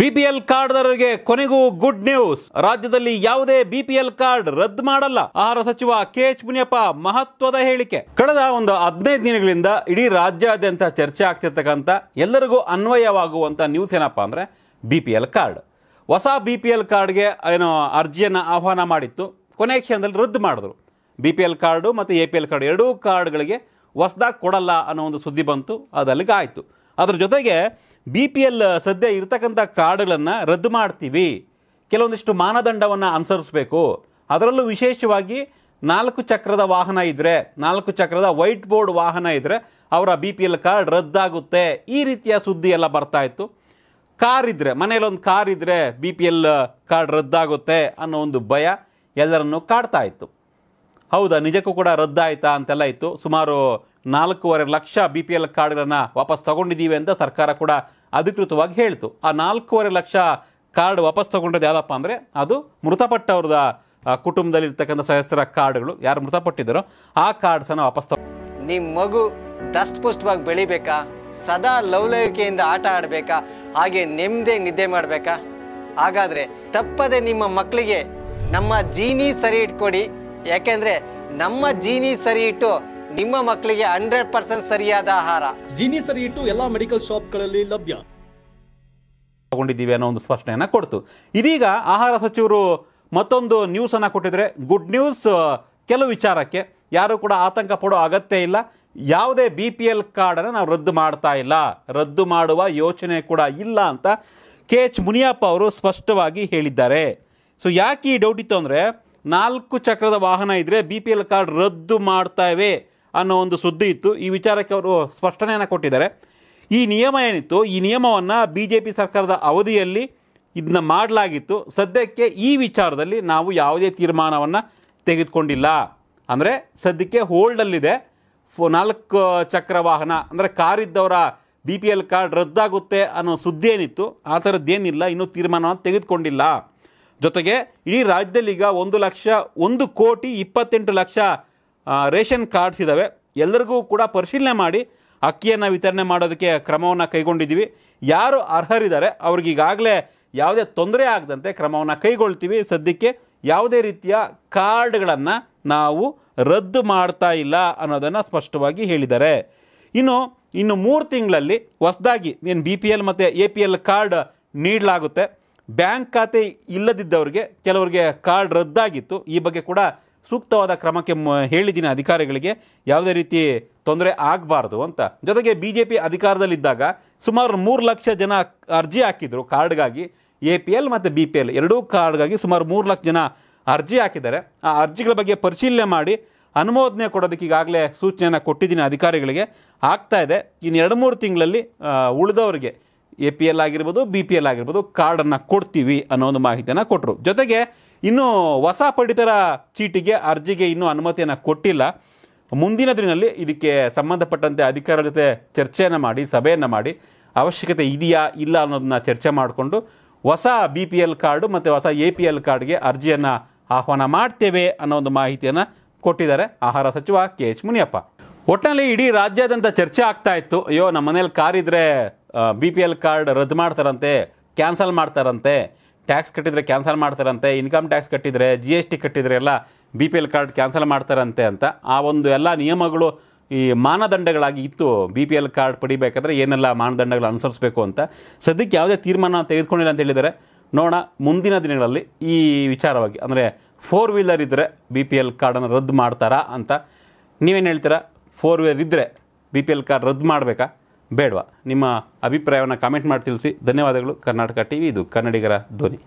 BPL ಕಾರ್ಡ್ದಾರರಿಗೆ ಕೊನೆಗೂ good news ರಾಜ್ಯದಲ್ಲಿ ಯಾವುದೇ ಬಿಪಿಎಲ್ ಕಾರ್ಡ್ ರದ್ದು ಮಾಡಲ್ಲ ಆಹಾರ ಸಚಿವ ಕೆ ಎಚ್ ಮುನಿಯಪ್ಪ ಮಹತ್ವದ ಹೇಳಿಕೆ ಕಳೆದ ಒಂದು ಹದಿನೈದು ದಿನಗಳಿಂದ ಇಡೀ ರಾಜ್ಯಾದ್ಯಂತ ಚರ್ಚೆ ಆಗ್ತಿರ್ತಕ್ಕಂಥ ಎಲ್ಲರಿಗೂ ಅನ್ವಯವಾಗುವಂಥ ನ್ಯೂಸ್ ಏನಪ್ಪ ಅಂದರೆ ಬಿ ಪಿ ಎಲ್ ಕಾರ್ಡ್ ಹೊಸ ಬಿ ಪಿ ಎಲ್ ಕಾರ್ಡ್ಗೆ ಏನು ಅರ್ಜಿಯನ್ನು ಆಹ್ವಾನ ಮಾಡಿತ್ತು ಕೊನೆ ಕ್ಷಣದಲ್ಲಿ ರದ್ದು ಮಾಡಿದ್ರು ಬಿ ಪಿ ಎಲ್ ಕಾರ್ಡು ಮತ್ತು ಎ ಪಿ ಎಲ್ ಕಾರ್ಡ್ ಎರಡೂ ಕಾರ್ಡ್ಗಳಿಗೆ ಹೊಸದಾಗಿ ಕೊಡಲ್ಲ ಅನ್ನೋ ಒಂದು ಸುದ್ದಿ ಬಂತು ಅದಲ್ಲಿಗೆ ಆಯಿತು ಅದ್ರ ಜೊತೆಗೆ ಬಿ ಪಿ ಎಲ್ ಸದ್ಯ ಇರತಕ್ಕಂಥ ಕಾರ್ಡ್ಗಳನ್ನು ರದ್ದು ಮಾಡ್ತೀವಿ ಕೆಲವೊಂದಿಷ್ಟು ಮಾನದಂಡವನ್ನು ಅನುಸರಿಸಬೇಕು ಅದರಲ್ಲೂ ವಿಶೇಷವಾಗಿ ನಾಲ್ಕು ಚಕ್ರದ ವಾಹನ ಇದ್ದರೆ ನಾಲ್ಕು ಚಕ್ರದ ವೈಟ್ ಬೋರ್ಡ್ ವಾಹನ ಇದ್ದರೆ ಅವರ ಬಿ ಪಿ ಎಲ್ ಕಾರ್ಡ್ ರದ್ದಾಗುತ್ತೆ ಈ ರೀತಿಯ ಸುದ್ದಿ ಎಲ್ಲ ಬರ್ತಾ ಇತ್ತು ಕಾರ್ ಇದ್ದರೆ ಮನೆಯಲ್ಲೊಂದು ಕಾರ್ ಇದ್ದರೆ ಬಿ ಪಿ ಎಲ್ ಕಾರ್ಡ್ ರದ್ದಾಗುತ್ತೆ ಅನ್ನೋ ಒಂದು ಭಯ ಎಲ್ಲರನ್ನು ಕಾಡ್ತಾ ಇತ್ತು ಹೌದಾ ನಿಜಕ್ಕೂ ಕೂಡ ರದ್ದಾಯ್ತಾ ಅಂತೆಲ್ಲ ಇತ್ತು ಸುಮಾರು ನಾಲ್ಕೂವರೆ ಲಕ್ಷ ಬಿ ಪಿ ಎಲ್ ಕಾರ್ಡ್ಗಳನ್ನು ವಾಪಸ್ ತಗೊಂಡಿದ್ದೀವಿ ಅಂತ ಸರ್ಕಾರ ಕೂಡ ಅಧಿಕೃತವಾಗಿ ಹೇಳ್ತು ಆ ನಾಲ್ಕೂವರೆ ಲಕ್ಷ ಕಾರ್ಡ್ ವಾಪಸ್ ತೊಗೊಂಡದ್ದು ಯಾವುದಪ್ಪ ಅಂದರೆ ಅದು ಮೃತಪಟ್ಟವ್ರದ ಕುಟುಂಬದಲ್ಲಿರ್ತಕ್ಕಂಥ ಸದಸ್ಯರ ಕಾರ್ಡ್ಗಳು ಯಾರು ಮೃತಪಟ್ಟಿದ್ದಾರೋ ಆ ಕಾರ್ಡ್ಸನ್ನು ವಾಪಸ್ ತಗೋ ನಿಮ್ಮ ಮಗು ಪುಷ್ಟವಾಗಿ ಬೆಳಿಬೇಕಾ ಸದಾ ಲವಲವಿಕೆಯಿಂದ ಆಟ ಆಡಬೇಕಾ ಹಾಗೆ ನೆಮ್ಮದಿ ನಿದ್ದೆ ಮಾಡಬೇಕಾ ಹಾಗಾದರೆ ತಪ್ಪದೆ ನಿಮ್ಮ ಮಕ್ಕಳಿಗೆ ನಮ್ಮ ಜೀನಿ ಸರಿ ಇಟ್ಕೊಡಿ ಯಾಕೆಂದ್ರೆ ನಮ್ಮ ಜೀನಿ ಸರಿ ಇಟ್ಟು ನಿಮ್ಮ ಮಕ್ಕಳಿಗೆ ಹಂಡ್ರೆಡ್ ಪರ್ಸೆಂಟ್ ಸರಿಯಾದ ಆಹಾರ ಜೀನಿ ಸರಿ ಇಟ್ಟು ಎಲ್ಲಾ ಮೆಡಿಕಲ್ ಶಾಪ್ಗಳಲ್ಲಿ ಲಭ್ಯ ತಗೊಂಡಿದ್ದೀವಿ ಅನ್ನೋ ಒಂದು ಸ್ಪಷ್ಟನೆಯನ್ನು ಕೊಡ್ತು ಇದೀಗ ಆಹಾರ ಸಚಿವರು ಮತ್ತೊಂದು ನ್ಯೂಸ್ ಅನ್ನ ಕೊಟ್ಟಿದ್ರೆ ಗುಡ್ ನ್ಯೂಸ್ ಕೆಲವು ವಿಚಾರಕ್ಕೆ ಯಾರು ಕೂಡ ಆತಂಕ ಪಡೋ ಅಗತ್ಯ ಇಲ್ಲ ಯಾವುದೇ ಬಿ ಪಿ ಎಲ್ ಕಾರ್ಡನ್ನು ನಾವು ರದ್ದು ಮಾಡ್ತಾ ಇಲ್ಲ ರದ್ದು ಮಾಡುವ ಯೋಚನೆ ಕೂಡ ಇಲ್ಲ ಅಂತ ಕೆ ಎಚ್ ಮುನಿಯಪ್ಪ ಅವರು ಸ್ಪಷ್ಟವಾಗಿ ಹೇಳಿದ್ದಾರೆ ಸೊ ಯಾಕೆ ಈ ಡೌಟ್ ಇತ್ತು ಅಂದರೆ ನಾಲ್ಕು ಚಕ್ರದ ವಾಹನ ಇದ್ದರೆ ಬಿ ಪಿ ಎಲ್ ಕಾರ್ಡ್ ರದ್ದು ಮಾಡ್ತೇವೆ ಅನ್ನೋ ಒಂದು ಸುದ್ದಿ ಇತ್ತು ಈ ವಿಚಾರಕ್ಕೆ ಅವರು ಸ್ಪಷ್ಟನೆಯನ್ನು ಕೊಟ್ಟಿದ್ದಾರೆ ಈ ನಿಯಮ ಏನಿತ್ತು ಈ ನಿಯಮವನ್ನು ಬಿ ಜೆ ಪಿ ಸರ್ಕಾರದ ಅವಧಿಯಲ್ಲಿ ಇದನ್ನ ಮಾಡಲಾಗಿತ್ತು ಸದ್ಯಕ್ಕೆ ಈ ವಿಚಾರದಲ್ಲಿ ನಾವು ಯಾವುದೇ ತೀರ್ಮಾನವನ್ನು ತೆಗೆದುಕೊಂಡಿಲ್ಲ ಅಂದರೆ ಸದ್ಯಕ್ಕೆ ಹೋಲ್ಡಲ್ಲಿದೆ ಫೋ ನಾಲ್ಕು ಚಕ್ರ ವಾಹನ ಅಂದರೆ ಕಾರಿದ್ದವರ ಬಿ ಪಿ ಎಲ್ ಕಾರ್ಡ್ ರದ್ದಾಗುತ್ತೆ ಅನ್ನೋ ಸುದ್ದಿ ಏನಿತ್ತು ಆ ಥರದ್ದೇನಿಲ್ಲ ಇನ್ನೂ ತೀರ್ಮಾನವನ್ನು ತೆಗೆದುಕೊಂಡಿಲ್ಲ ಜೊತೆಗೆ ಇಡೀ ರಾಜ್ಯದಲ್ಲಿ ಈಗ ಒಂದು ಲಕ್ಷ ಒಂದು ಕೋಟಿ ಇಪ್ಪತ್ತೆಂಟು ಲಕ್ಷ ರೇಷನ್ ಕಾರ್ಡ್ಸ್ ಇದ್ದಾವೆ ಎಲ್ಲರಿಗೂ ಕೂಡ ಪರಿಶೀಲನೆ ಮಾಡಿ ಅಕ್ಕಿಯನ್ನು ವಿತರಣೆ ಮಾಡೋದಕ್ಕೆ ಕ್ರಮವನ್ನು ಕೈಗೊಂಡಿದ್ದೀವಿ ಯಾರು ಅರ್ಹರಿದ್ದಾರೆ ಅವ್ರಿಗೀಗಾಗಲೇ ಯಾವುದೇ ತೊಂದರೆ ಆಗದಂತೆ ಕ್ರಮವನ್ನು ಕೈಗೊಳ್ತೀವಿ ಸದ್ಯಕ್ಕೆ ಯಾವುದೇ ರೀತಿಯ ಕಾರ್ಡ್ಗಳನ್ನು ನಾವು ರದ್ದು ಮಾಡ್ತಾ ಇಲ್ಲ ಅನ್ನೋದನ್ನು ಸ್ಪಷ್ಟವಾಗಿ ಹೇಳಿದ್ದಾರೆ ಇನ್ನು ಇನ್ನು ಮೂರು ತಿಂಗಳಲ್ಲಿ ಹೊಸದಾಗಿ ಏನು ಬಿ ಪಿ ಎಲ್ ಮತ್ತು ಎ ಪಿ ಎಲ್ ಕಾರ್ಡ್ ನೀಡಲಾಗುತ್ತೆ ಬ್ಯಾಂಕ್ ಖಾತೆ ಇಲ್ಲದಿದ್ದವರಿಗೆ ಕೆಲವರಿಗೆ ಕಾರ್ಡ್ ರದ್ದಾಗಿತ್ತು ಈ ಬಗ್ಗೆ ಕೂಡ ಸೂಕ್ತವಾದ ಕ್ರಮಕ್ಕೆ ಹೇಳಿದ್ದೀನಿ ಅಧಿಕಾರಿಗಳಿಗೆ ಯಾವುದೇ ರೀತಿ ತೊಂದರೆ ಆಗಬಾರ್ದು ಅಂತ ಜೊತೆಗೆ ಬಿ ಜೆ ಪಿ ಅಧಿಕಾರದಲ್ಲಿದ್ದಾಗ ಸುಮಾರು ಮೂರು ಲಕ್ಷ ಜನ ಅರ್ಜಿ ಹಾಕಿದರು ಕಾರ್ಡ್ಗಾಗಿ ಎ ಪಿ ಎಲ್ ಮತ್ತು ಬಿ ಪಿ ಎಲ್ ಎರಡೂ ಕಾರ್ಡ್ಗಾಗಿ ಸುಮಾರು ಮೂರು ಲಕ್ಷ ಜನ ಅರ್ಜಿ ಹಾಕಿದ್ದಾರೆ ಆ ಅರ್ಜಿಗಳ ಬಗ್ಗೆ ಪರಿಶೀಲನೆ ಮಾಡಿ ಅನುಮೋದನೆ ಕೊಡೋದಕ್ಕೆ ಈಗಾಗಲೇ ಸೂಚನೆಯನ್ನು ಕೊಟ್ಟಿದ್ದೀನಿ ಅಧಿಕಾರಿಗಳಿಗೆ ಆಗ್ತಾ ಇದೆ ಇನ್ನು ಎರಡು ಮೂರು ತಿಂಗಳಲ್ಲಿ ಉಳಿದವರಿಗೆ ಎ ಪಿ ಎಲ್ ಆಗಿರ್ಬೋದು ಬಿ ಪಿ ಎಲ್ ಆಗಿರ್ಬೋದು ಕಾರ್ಡನ್ನು ಕೊಡ್ತೀವಿ ಅನ್ನೋ ಒಂದು ಮಾಹಿತಿಯನ್ನು ಕೊಟ್ಟರು ಜೊತೆಗೆ ಇನ್ನೂ ಹೊಸ ಪಡಿತರ ಚೀಟಿಗೆ ಅರ್ಜಿಗೆ ಇನ್ನೂ ಅನುಮತಿಯನ್ನು ಕೊಟ್ಟಿಲ್ಲ ಮುಂದಿನ ದಿನದಲ್ಲಿ ಇದಕ್ಕೆ ಸಂಬಂಧಪಟ್ಟಂತೆ ಅಧಿಕಾರಿಗಳ ಜೊತೆ ಚರ್ಚೆಯನ್ನು ಮಾಡಿ ಸಭೆಯನ್ನು ಮಾಡಿ ಅವಶ್ಯಕತೆ ಇದೆಯಾ ಇಲ್ಲ ಅನ್ನೋದನ್ನ ಚರ್ಚೆ ಮಾಡಿಕೊಂಡು ಹೊಸ ಬಿ ಪಿ ಎಲ್ ಕಾರ್ಡು ಮತ್ತು ಹೊಸ ಎ ಪಿ ಎಲ್ ಕಾರ್ಡ್ಗೆ ಅರ್ಜಿಯನ್ನು ಆಹ್ವಾನ ಮಾಡ್ತೇವೆ ಅನ್ನೋ ಒಂದು ಮಾಹಿತಿಯನ್ನು ಕೊಟ್ಟಿದ್ದಾರೆ ಆಹಾರ ಸಚಿವ ಕೆ ಎಚ್ ಮುನಿಯಪ್ಪ ಒಟ್ಟಿನಲ್ಲಿ ಇಡೀ ರಾಜ್ಯಾದ್ಯಂತ ಚರ್ಚೆ ಆಗ್ತಾ ಇತ್ತು ಅಯ್ಯೋ ನಮ್ಮ ಮನೇಲಿ ಕಾರಿದ್ರೆ ಬಿ ಪಿ ಎಲ್ ಕಾರ್ಡ್ ರದ್ದು ಮಾಡ್ತಾರಂತೆ ಕ್ಯಾನ್ಸಲ್ ಮಾಡ್ತಾರಂತೆ ಟ್ಯಾಕ್ಸ್ ಕಟ್ಟಿದರೆ ಕ್ಯಾನ್ಸಲ್ ಮಾಡ್ತಾರಂತೆ ಇನ್ಕಮ್ ಟ್ಯಾಕ್ಸ್ ಕಟ್ಟಿದರೆ ಜಿ ಎಸ್ ಟಿ ಕಟ್ಟಿದರೆ ಎಲ್ಲ B P L card cancel ಮಾಡ್ತಾರಂತೆ ಅಂತ ಆ ಒಂದು ಎಲ್ಲ ನಿಯಮಗಳು ಈ ಮಾನದಂಡಗಳಾಗಿ ಇತ್ತು ಬಿ ಪಿ ಎಲ್ ಕಾರ್ಡ್ ಪಡಿಬೇಕಾದ್ರೆ ಏನೆಲ್ಲ ಮಾನದಂಡಗಳು ಅನುಸರಿಸಬೇಕು ಅಂತ ಸದ್ಯಕ್ಕೆ ಯಾವುದೇ ತೀರ್ಮಾನ ತೆಗೆದುಕೊಂಡಿಲ್ಲ ಅಂತ ಹೇಳಿದರೆ ನೋಡೋಣ ಮುಂದಿನ ದಿನಗಳಲ್ಲಿ ಈ ವಿಚಾರವಾಗಿ ಅಂದರೆ ಫೋರ್ ವೀಲರ್ ಇದ್ದರೆ ಬಿ ಪಿ ಎಲ್ ಕಾರ್ಡನ್ನು ರದ್ದು ಮಾಡ್ತಾರಾ ಅಂತ ನೀವೇನು ಹೇಳ್ತೀರಾ ಫೋರ್ ವೀಲರ್ ಇದ್ದರೆ ಬಿ ಪಿ ಎಲ್ ಕಾರ್ಡ್ ರದ್ದು ಮಾಡಬೇಕಾ ಬೇಡವಾ ನಿಮ್ಮ ಅಭಿಪ್ರಾಯವನ್ನು ಕಾಮೆಂಟ್ ಮಾಡಿ ತಿಳಿಸಿ ಧನ್ಯವಾದಗಳು ಕರ್ನಾಟಕ ಟಿ ಇದು ಕನ್ನಡಿಗರ ಧ್ವನಿ